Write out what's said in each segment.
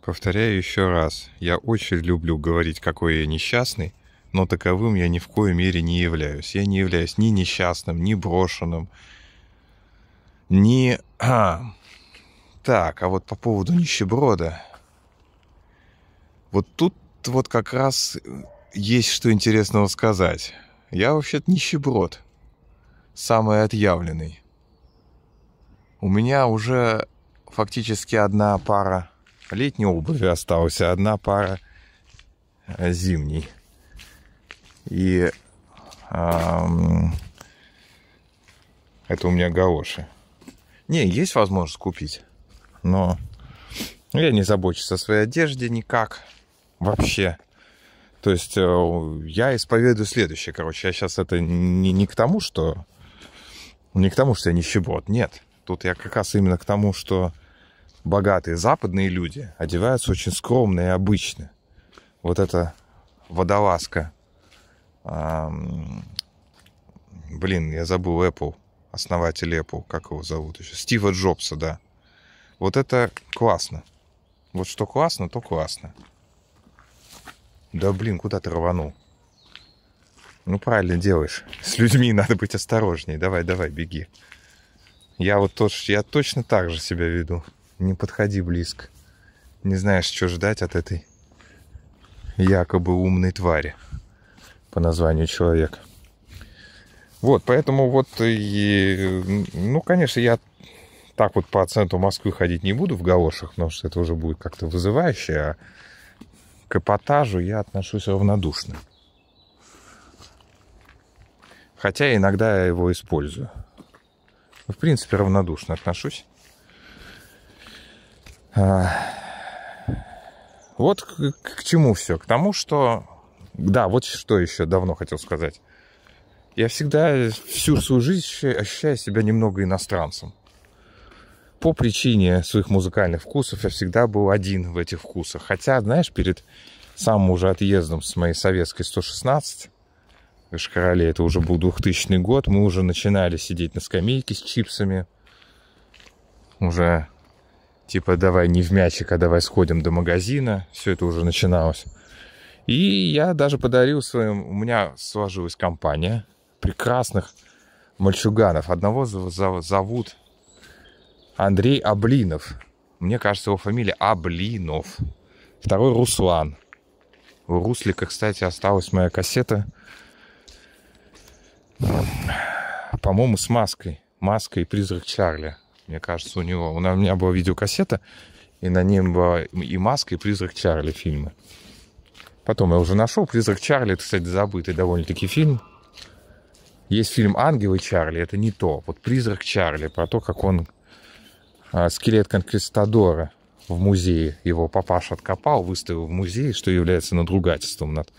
Повторяю еще раз, я очень люблю говорить, какой я несчастный, но таковым я ни в коей мере не являюсь. Я не являюсь ни несчастным, ни брошенным, ни... А. Так, а вот по поводу нищеброда. Вот тут вот как раз э, есть что интересного сказать. Я вообще-то нищеброд. Самый отъявленный. У меня уже фактически одна пара летней обуви осталась, одна пара э, зимней. И эм, это у меня галоши. Не, есть возможность купить, но я не забочусь о своей одежде никак вообще. То есть э, я исповедую следующее, короче, я сейчас это не, не к тому, что не к тому, что я нищеброд, нет. Тут я как раз именно к тому, что богатые западные люди одеваются очень скромно и обычно. Вот эта водолазка. Блин, я забыл Apple, основатель Apple, как его зовут еще? Стива Джобса, да. Вот это классно. Вот что классно, то классно. Да блин, куда ты рванул? Ну правильно делаешь. С людьми надо быть осторожнее. Давай, давай, беги. Я вот тоже, я точно так же себя веду не подходи близко. Не знаешь, что ждать от этой якобы умной твари по названию человек. Вот, поэтому вот и, ну, конечно, я так вот по центру Москвы ходить не буду в галошах, потому что это уже будет как-то вызывающе, а к эпатажу я отношусь равнодушно. Хотя иногда я его использую. Ну, в принципе, равнодушно отношусь. А. Вот к, к чему все. К тому, что... Да, вот что еще давно хотел сказать. Я всегда всю свою жизнь ощущаю себя немного иностранцем. По причине своих музыкальных вкусов я всегда был один в этих вкусах. Хотя, знаешь, перед самым уже отъездом с моей советской 116, в Шкарале, это уже был 2000 год, мы уже начинали сидеть на скамейке с чипсами. Уже типа давай не в мячик, а давай сходим до магазина. Все это уже начиналось. И я даже подарил своим... У меня сложилась компания прекрасных мальчуганов. Одного зовут Андрей Аблинов. Мне кажется, его фамилия Аблинов. Второй Руслан. У Руслика, кстати, осталась моя кассета. По-моему, с маской. Маска и призрак Чарли мне кажется, у него. У меня была видеокассета, и на нем была и «Маска», и «Призрак Чарли» фильмы. Потом я уже нашел «Призрак Чарли». Это, кстати, забытый довольно-таки фильм. Есть фильм «Ангелы Чарли», это не то. Вот «Призрак Чарли», про то, как он а, скелет конквистадора в музее. Его папаша откопал, выставил в музей, что является надругательством над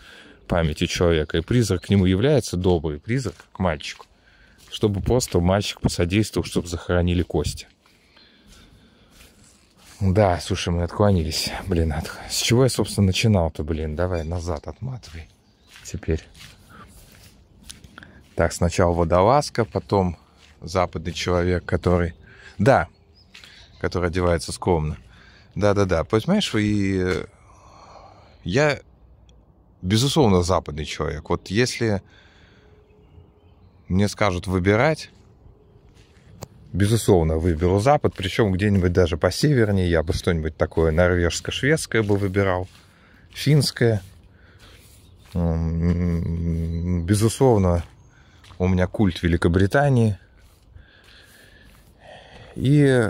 памятью человека. И призрак к нему является добрый призрак к мальчику чтобы просто мальчик посодействовал, чтобы захоронили кости. Да, слушай, мы отклонились. Блин, от... с чего я, собственно, начинал-то, блин? Давай назад отматывай. Теперь. Так, сначала водолазка, потом западный человек, который... Да, который одевается скромно. Да-да-да. Понимаешь, и э, я, безусловно, западный человек. Вот если мне скажут выбирать, безусловно, выберу Запад, причем где-нибудь даже по севернее я бы что-нибудь такое норвежско-шведское бы выбирал, финское. Безусловно, у меня культ Великобритании. И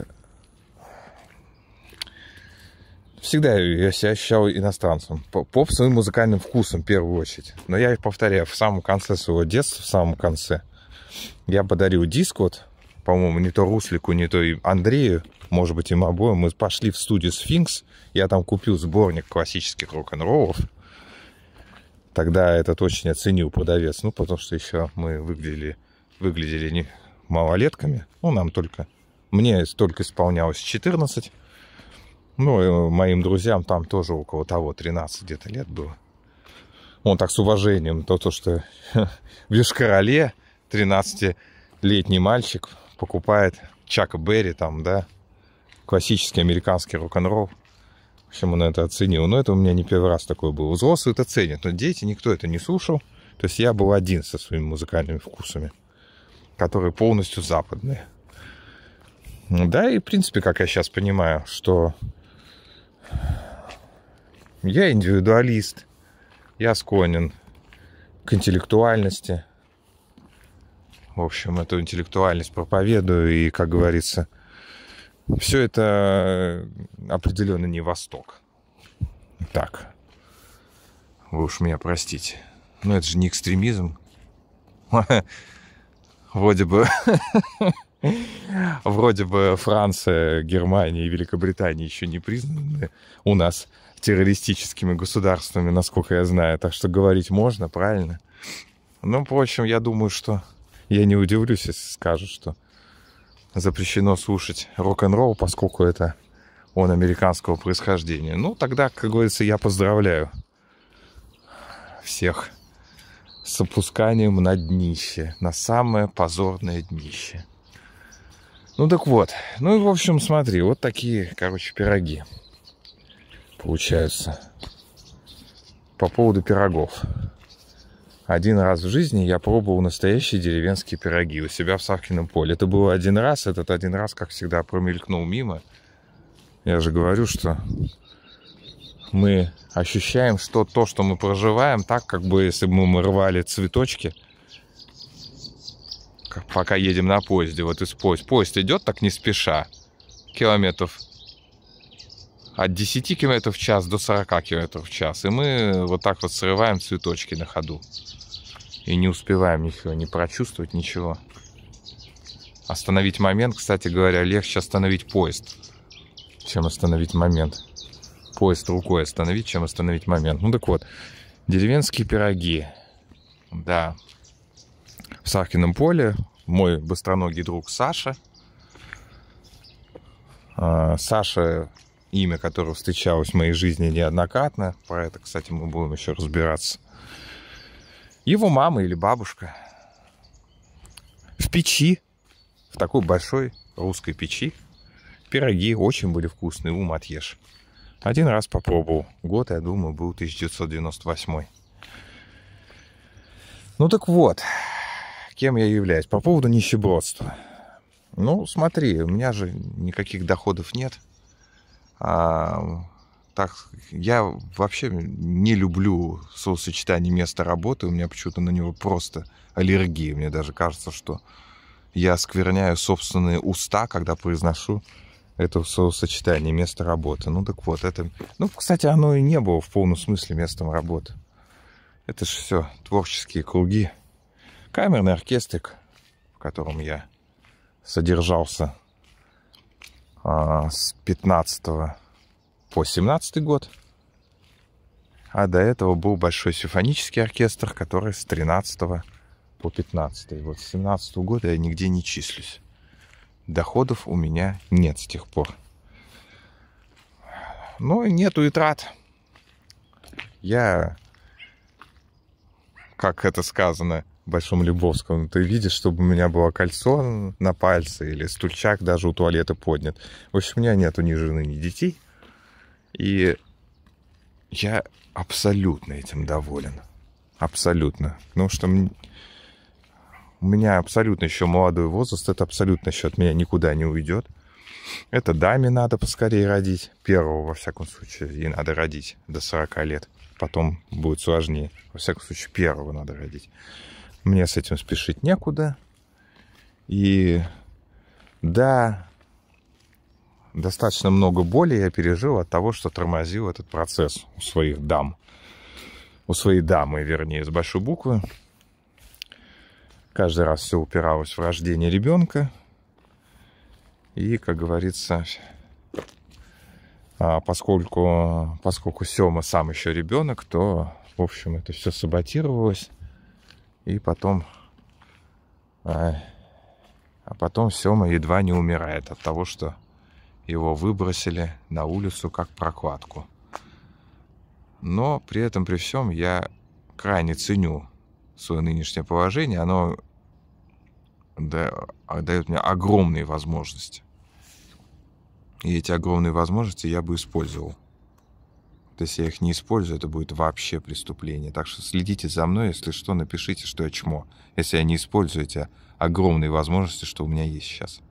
всегда я себя ощущал иностранцем. Поп своим музыкальным вкусом в первую очередь. Но я их повторяю в самом конце своего детства, в самом конце – я подарил диск вот, по-моему, не то Руслику, не то и Андрею, может быть, им обоим. Мы пошли в студию «Сфинкс». Я там купил сборник классических рок-н-роллов. Тогда этот очень оценил продавец. Ну, потому что еще мы выглядели, выглядели не малолетками. Ну, нам только... Мне только исполнялось 14. Ну, и моим друзьям там тоже около того, 13 где-то лет было. Он так с уважением, то, то что в Лишкороле 13-летний мальчик покупает Чака Берри, там, да, классический американский рок-н-ролл. В общем, он это оценил. Но это у меня не первый раз такое было. Взрослые это ценят, но дети, никто это не слушал. То есть я был один со своими музыкальными вкусами, которые полностью западные. Да, и в принципе, как я сейчас понимаю, что я индивидуалист, я склонен к интеллектуальности, в общем, эту интеллектуальность проповедую, и, как говорится, все это э, определенно не Восток. Так, вы уж меня простите, но это же не экстремизм. Вроде бы... Вроде бы Франция, Германия и Великобритания еще не признаны у нас террористическими государствами, насколько я знаю. Так что говорить можно, правильно? Ну, впрочем, я думаю, что я не удивлюсь, если скажут, что запрещено слушать рок-н-ролл, поскольку это он американского происхождения. Ну, тогда, как говорится, я поздравляю всех с опусканием на днище, на самое позорное днище. Ну так вот, ну и в общем смотри, вот такие, короче, пироги получаются. По поводу пирогов один раз в жизни я пробовал настоящие деревенские пироги у себя в Савкином поле. Это было один раз, этот один раз, как всегда, промелькнул мимо. Я же говорю, что мы ощущаем, что то, что мы проживаем, так, как бы если бы мы рвали цветочки, пока едем на поезде, вот из поезд. Поезд идет так не спеша, километров от 10 км в час до 40 км в час. И мы вот так вот срываем цветочки на ходу и не успеваем ничего, не прочувствовать ничего. Остановить момент, кстати говоря, легче остановить поезд, чем остановить момент. Поезд рукой остановить, чем остановить момент. Ну так вот, деревенские пироги. Да, в Саркином поле мой быстроногий друг Саша. А, Саша имя которого встречалось в моей жизни неоднократно. Про это, кстати, мы будем еще разбираться его мама или бабушка в печи, в такой большой русской печи. Пироги очень были вкусные, ум отъешь. Один раз попробовал. Год, я думаю, был 1998. Ну так вот, кем я являюсь? По поводу нищебродства. Ну, смотри, у меня же никаких доходов нет. А так, я вообще не люблю словосочетание места работы, у меня почему-то на него просто аллергия. Мне даже кажется, что я скверняю собственные уста, когда произношу это словосочетание места работы. Ну так вот, это... Ну, кстати, оно и не было в полном смысле местом работы. Это же все творческие круги. Камерный оркестрик, в котором я содержался а, с 15 по 17 год. А до этого был большой симфонический оркестр, который с 13 по 15. вот с 17 года я нигде не числюсь. Доходов у меня нет с тех пор. Ну и нету и трат. Я, как это сказано, Большом Любовском, ты видишь, чтобы у меня было кольцо на пальце или стульчак даже у туалета поднят. В общем, у меня нету ни жены, ни детей – и я абсолютно этим доволен. Абсолютно. Ну что у меня абсолютно еще молодой возраст, это абсолютно еще от меня никуда не уйдет. Это даме надо поскорее родить, первого, во всяком случае, ей надо родить до 40 лет. Потом будет сложнее. Во всяком случае, первого надо родить. Мне с этим спешить некуда. И да, достаточно много боли я пережил от того, что тормозил этот процесс у своих дам. У своей дамы, вернее, с большой буквы. Каждый раз все упиралось в рождение ребенка. И, как говорится, а поскольку, поскольку Сема сам еще ребенок, то, в общем, это все саботировалось. И потом а, а потом Сема едва не умирает от того, что его выбросили на улицу как прокладку. Но при этом, при всем, я крайне ценю свое нынешнее положение. Оно а, дает мне огромные возможности. И эти огромные возможности я бы использовал. Если я их не использую, это будет вообще преступление. Так что следите за мной, если что, напишите, что я чмо. Если я не использую эти огромные возможности, что у меня есть сейчас.